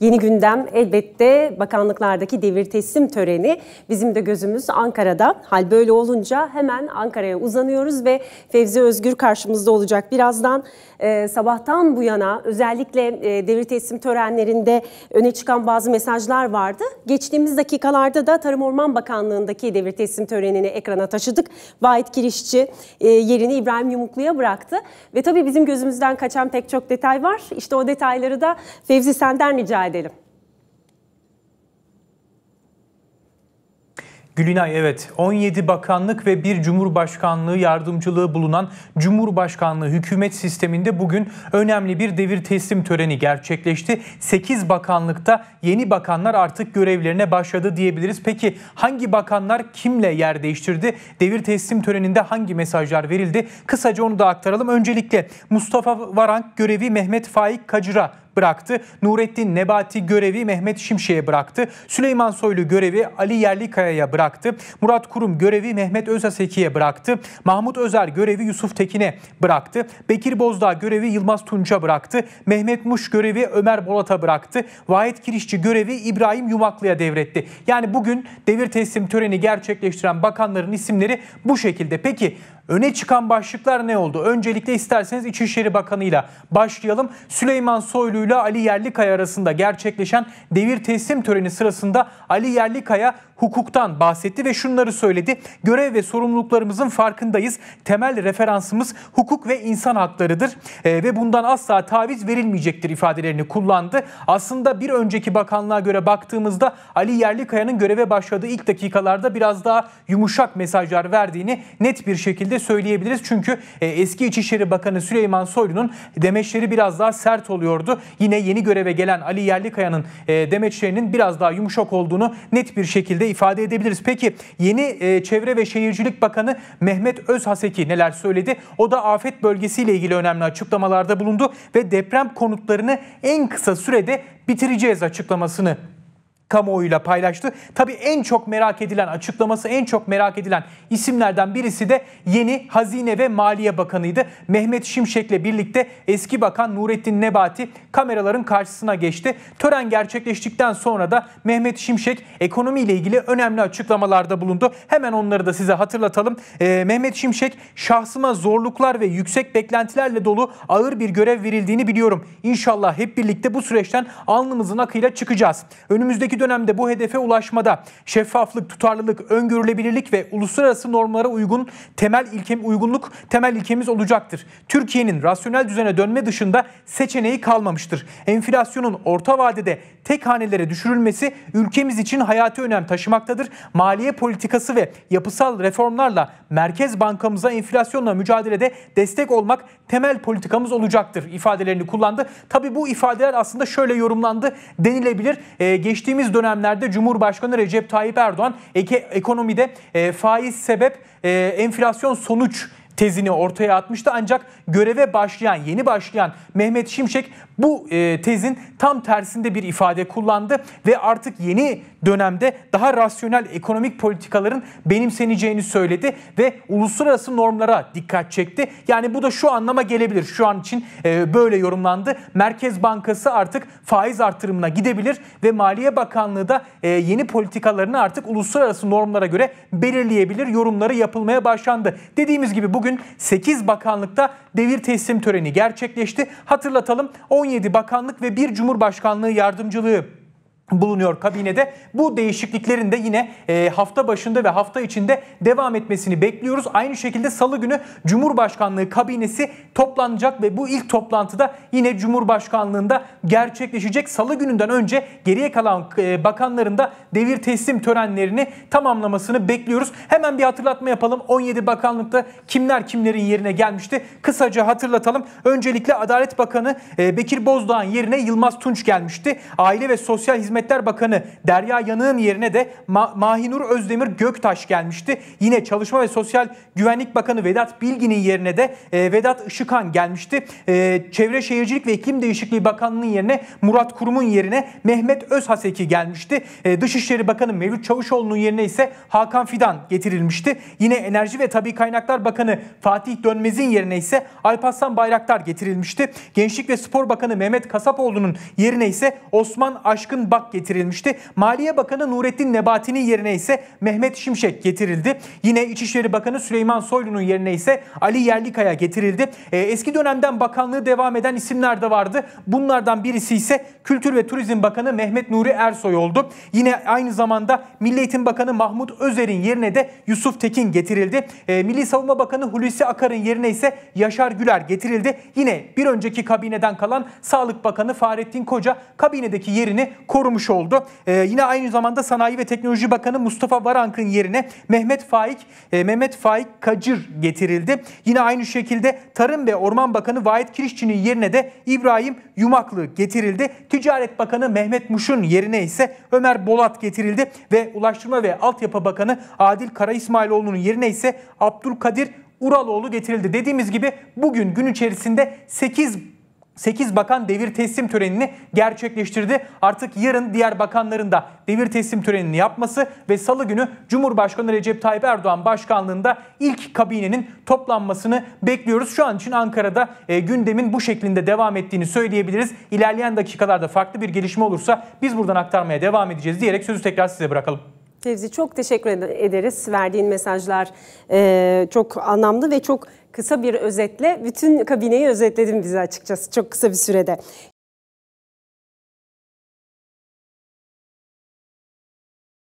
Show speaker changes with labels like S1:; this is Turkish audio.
S1: Yeni gündem elbette bakanlıklardaki devir teslim töreni. Bizim de gözümüz Ankara'da. Hal böyle olunca hemen Ankara'ya uzanıyoruz ve Fevzi Özgür karşımızda olacak. Birazdan e, sabahtan bu yana özellikle e, devir teslim törenlerinde öne çıkan bazı mesajlar vardı. Geçtiğimiz dakikalarda da Tarım Orman Bakanlığı'ndaki devir teslim törenini ekrana taşıdık. Vahit Kirişçi e, yerini İbrahim Yumuklu'ya bıraktı. Ve tabii bizim gözümüzden kaçan pek çok detay var. İşte o detayları da Fevzi senden rica veda edelim.
S2: Gülinay evet 17 bakanlık ve bir cumhurbaşkanlığı yardımcılığı bulunan Cumhurbaşkanlığı hükümet sisteminde bugün önemli bir devir teslim töreni gerçekleşti. 8 bakanlıkta yeni bakanlar artık görevlerine başladı diyebiliriz. Peki hangi bakanlar kimle yer değiştirdi? Devir teslim töreninde hangi mesajlar verildi? Kısaca onu da aktaralım. Öncelikle Mustafa Varank görevi Mehmet Faik Kacır'a bıraktı. Nurettin Nebati görevi Mehmet Şimşek'e bıraktı. Süleyman Soylu görevi Ali Yerlikaya'ya bıraktı. Murat Kurum görevi Mehmet Özaseki'ye bıraktı. Mahmut Özer görevi Yusuf Tekin'e bıraktı. Bekir Bozdağ görevi Yılmaz Tunç'a bıraktı. Mehmet Muş görevi Ömer Bolat'a bıraktı. Vahit Kirişçi görevi İbrahim Yumaklı'ya devretti. Yani bugün devir teslim töreni gerçekleştiren bakanların isimleri bu şekilde. Peki Öne çıkan başlıklar ne oldu? Öncelikle isterseniz İçişleri Bakanı'yla başlayalım. Süleyman Soylu ile Ali Yerlikaya arasında gerçekleşen devir teslim töreni sırasında Ali Yerlikaya hukuktan bahsetti ve şunları söyledi. Görev ve sorumluluklarımızın farkındayız. Temel referansımız hukuk ve insan haklarıdır e, ve bundan asla taviz verilmeyecektir ifadelerini kullandı. Aslında bir önceki bakanlığa göre baktığımızda Ali Yerlikaya'nın göreve başladığı ilk dakikalarda biraz daha yumuşak mesajlar verdiğini net bir şekilde söyleyebiliriz. Çünkü e, eski İçişleri Bakanı Süleyman Soylu'nun demeçleri biraz daha sert oluyordu. Yine yeni göreve gelen Ali Yerlikaya'nın e, demeçlerinin biraz daha yumuşak olduğunu net bir şekilde şekilde ifade edebiliriz. Peki yeni e, Çevre ve Şehircilik Bakanı Mehmet Özhaseki neler söyledi? O da afet bölgesiyle ilgili önemli açıklamalarda bulundu ve deprem konutlarını en kısa sürede bitireceğiz açıklamasını kamuoyuyla paylaştı. Tabii en çok merak edilen, açıklaması en çok merak edilen isimlerden birisi de yeni Hazine ve Maliye Bakanı'ydı. Mehmet Şimşek'le birlikte eski bakan Nurettin Nebati kameraların karşısına geçti. Tören gerçekleştikten sonra da Mehmet Şimşek ekonomiyle ilgili önemli açıklamalarda bulundu. Hemen onları da size hatırlatalım. Ee, Mehmet Şimşek şahsıma zorluklar ve yüksek beklentilerle dolu ağır bir görev verildiğini biliyorum. İnşallah hep birlikte bu süreçten alnımızın akıyla çıkacağız. Önümüzdeki Önümüzdeki dönemde bu hedefe ulaşmada şeffaflık, tutarlılık, öngörülebilirlik ve uluslararası normlara uygun temel ilkem uygunluk temel ilkemiz olacaktır. Türkiye'nin rasyonel düzene dönme dışında seçeneği kalmamıştır. Enflasyonun orta vadede tek hanelere düşürülmesi ülkemiz için hayati önem taşımaktadır. Maliye politikası ve yapısal reformlarla Merkez Bankamıza enflasyonla mücadelede destek olmak temel politikamız olacaktır ifadelerini kullandı. Tabii bu ifadeler aslında şöyle yorumlandı denilebilir. Ee, geçtiğimiz geçtiğimiz dönemlerde Cumhurbaşkanı Recep Tayyip Erdoğan ekonomide e, faiz sebep e, enflasyon sonuç tezini ortaya atmıştı. Ancak göreve başlayan, yeni başlayan Mehmet Şimşek bu e, tezin tam tersinde bir ifade kullandı ve artık yeni dönemde daha rasyonel ekonomik politikaların benimseneceğini söyledi ve uluslararası normlara dikkat çekti. Yani bu da şu anlama gelebilir. Şu an için e, böyle yorumlandı. Merkez Bankası artık faiz artırımına gidebilir ve Maliye Bakanlığı da e, yeni politikalarını artık uluslararası normlara göre belirleyebilir. Yorumları yapılmaya başlandı. Dediğimiz gibi bugün bugün 8 bakanlıkta devir teslim töreni gerçekleşti. Hatırlatalım 17 bakanlık ve bir cumhurbaşkanlığı yardımcılığı bulunuyor kabinede. Bu değişikliklerin de yine e, hafta başında ve hafta içinde devam etmesini bekliyoruz. Aynı şekilde salı günü Cumhurbaşkanlığı kabinesi toplanacak ve bu ilk toplantıda yine Cumhurbaşkanlığında gerçekleşecek. Salı gününden önce geriye kalan e, bakanların da devir teslim törenlerini tamamlamasını bekliyoruz. Hemen bir hatırlatma yapalım. 17 bakanlıkta kimler kimlerin yerine gelmişti? Kısaca hatırlatalım. Öncelikle Adalet Bakanı e, Bekir Bozdağ'ın yerine Yılmaz Tunç gelmişti. Aile ve Sosyal Hizmet Hizmetler Bakanı Derya Yanık'ın yerine de Ma- Mahinur Özdemir Göktaş gelmişti. Yine Çalışma ve Sosyal Güvenlik Bakanı Vedat Bilgin'in yerine de e, Vedat Işıkan gelmişti. E, Çevre Şehircilik ve İklim Değişikliği Bakanlığı'nın yerine Murat Kurum'un yerine Mehmet Özhaseki gelmişti. E, Dışişleri Bakanı Mevlüt Çavuşoğlu'nun yerine ise Hakan Fidan getirilmişti. Yine Enerji ve Tabi Kaynaklar Bakanı Fatih Dönmez'in yerine ise Alparslan Bayraktar getirilmişti. Gençlik ve Spor Bakanı Mehmet Kasapoğlu'nun yerine ise Osman Aşkın Bak Akbank getirilmişti. Maliye Bakanı Nurettin Nebati'nin yerine ise Mehmet Şimşek getirildi. Yine İçişleri Bakanı Süleyman Soylu'nun yerine ise Ali Yerlikaya getirildi. E, eski dönemden bakanlığı devam eden isimler de vardı. Bunlardan birisi ise Kültür ve Turizm Bakanı Mehmet Nuri Ersoy oldu. Yine aynı zamanda Milli Eğitim Bakanı Mahmut Özer'in yerine de Yusuf Tekin getirildi. E, Milli Savunma Bakanı Hulusi Akar'ın yerine ise Yaşar Güler getirildi. Yine bir önceki kabineden kalan Sağlık Bakanı Fahrettin Koca kabinedeki yerini korumuş açıklamış oldu. E, yine aynı zamanda Sanayi ve Teknoloji Bakanı Mustafa Varank'ın yerine Mehmet Faik e, Mehmet Faik Kacır getirildi. Yine aynı şekilde Tarım ve Orman Bakanı Vahit Kirişçi'nin yerine de İbrahim Yumaklı getirildi. Ticaret Bakanı Mehmet Muş'un yerine ise Ömer Bolat getirildi ve Ulaştırma ve Altyapı Bakanı Adil Kara İsmailoğlu'nun yerine ise Abdülkadir Uraloğlu getirildi. Dediğimiz gibi bugün gün içerisinde 8 8 bakan devir teslim törenini gerçekleştirdi. Artık yarın diğer bakanların da devir teslim törenini yapması ve salı günü Cumhurbaşkanı Recep Tayyip Erdoğan başkanlığında ilk kabinenin toplanmasını bekliyoruz. Şu an için Ankara'da e, gündemin bu şeklinde devam ettiğini söyleyebiliriz. İlerleyen dakikalarda farklı bir gelişme olursa biz buradan aktarmaya devam edeceğiz diyerek sözü tekrar size bırakalım.
S1: Fevzi çok teşekkür ederiz. Verdiğin mesajlar e, çok anlamlı ve çok kısa bir özetle bütün kabineyi özetledim bize açıkçası çok kısa bir sürede.